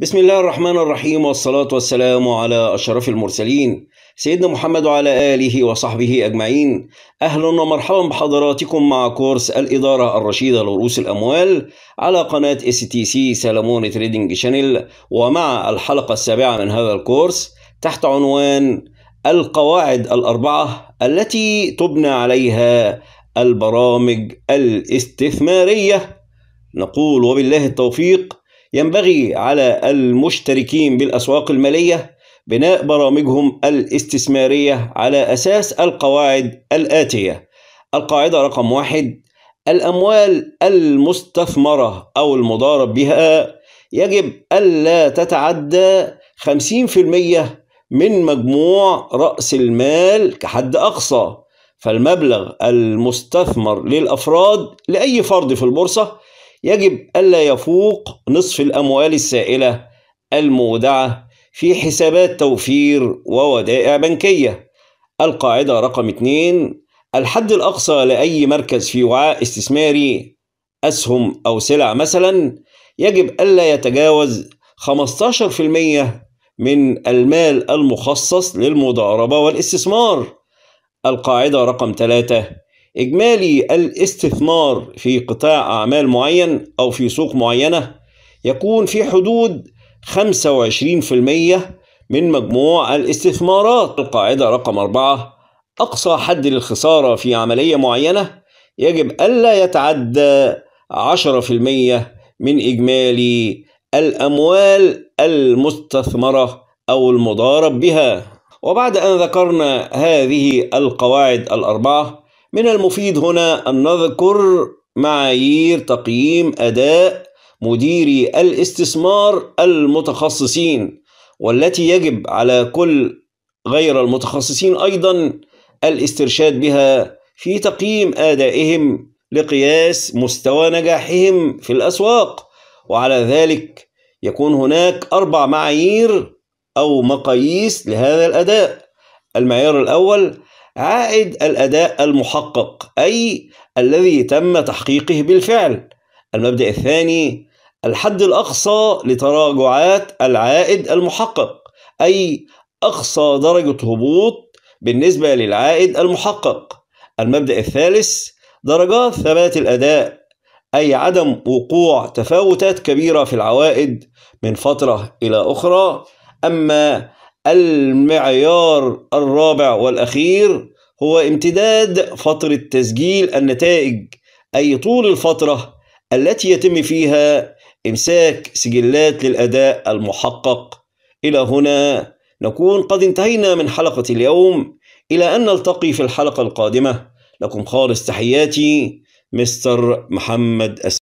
بسم الله الرحمن الرحيم والصلاة والسلام على أشرف المرسلين سيدنا محمد وعلى آله وصحبه أجمعين أهلا ومرحبا بحضراتكم مع كورس الإدارة الرشيدة لرؤوس الأموال على قناة اس تي سي سلمون تريدنج شانل ومع الحلقة السابعة من هذا الكورس تحت عنوان القواعد الأربعة التي تبنى عليها البرامج الاستثمارية نقول وبالله التوفيق ينبغي على المشتركين بالأسواق المالية بناء برامجهم الاستثمارية على أساس القواعد الآتية القاعدة رقم واحد الأموال المستثمرة أو المضارب بها يجب ألا تتعدى 50% من مجموع رأس المال كحد أقصى فالمبلغ المستثمر للأفراد لأي فرد في البورصة يجب ألا يفوق نصف الأموال السائلة المودعة في حسابات توفير وودائع بنكية القاعدة رقم 2 الحد الأقصى لأي مركز في وعاء استثماري أسهم أو سلع مثلا يجب ألا يتجاوز 15% من المال المخصص للمضاربة والاستثمار القاعدة رقم 3 إجمالي الاستثمار في قطاع أعمال معين أو في سوق معينة يكون في حدود 25% من مجموع الاستثمارات القاعدة رقم 4 أقصى حد للخسارة في عملية معينة يجب ألا يتعدى 10% من إجمالي الأموال المستثمرة أو المضارب بها وبعد أن ذكرنا هذه القواعد الأربعة من المفيد هنا أن نذكر معايير تقييم أداء مديري الاستثمار المتخصصين والتي يجب على كل غير المتخصصين أيضا الاسترشاد بها في تقييم أدائهم لقياس مستوى نجاحهم في الأسواق وعلى ذلك يكون هناك أربع معايير أو مقاييس لهذا الأداء المعيار الأول عائد الأداء المحقق أي الذي تم تحقيقه بالفعل المبدأ الثاني الحد الأقصى لتراجعات العائد المحقق أي أقصى درجة هبوط بالنسبة للعائد المحقق المبدأ الثالث درجات ثبات الأداء أي عدم وقوع تفاوتات كبيرة في العوائد من فترة إلى أخرى أما المعيار الرابع والأخير هو امتداد فترة تسجيل النتائج أي طول الفترة التي يتم فيها إمساك سجلات للأداء المحقق إلى هنا نكون قد انتهينا من حلقة اليوم إلى أن نلتقي في الحلقة القادمة لكم خالص تحياتي مستر محمد أسد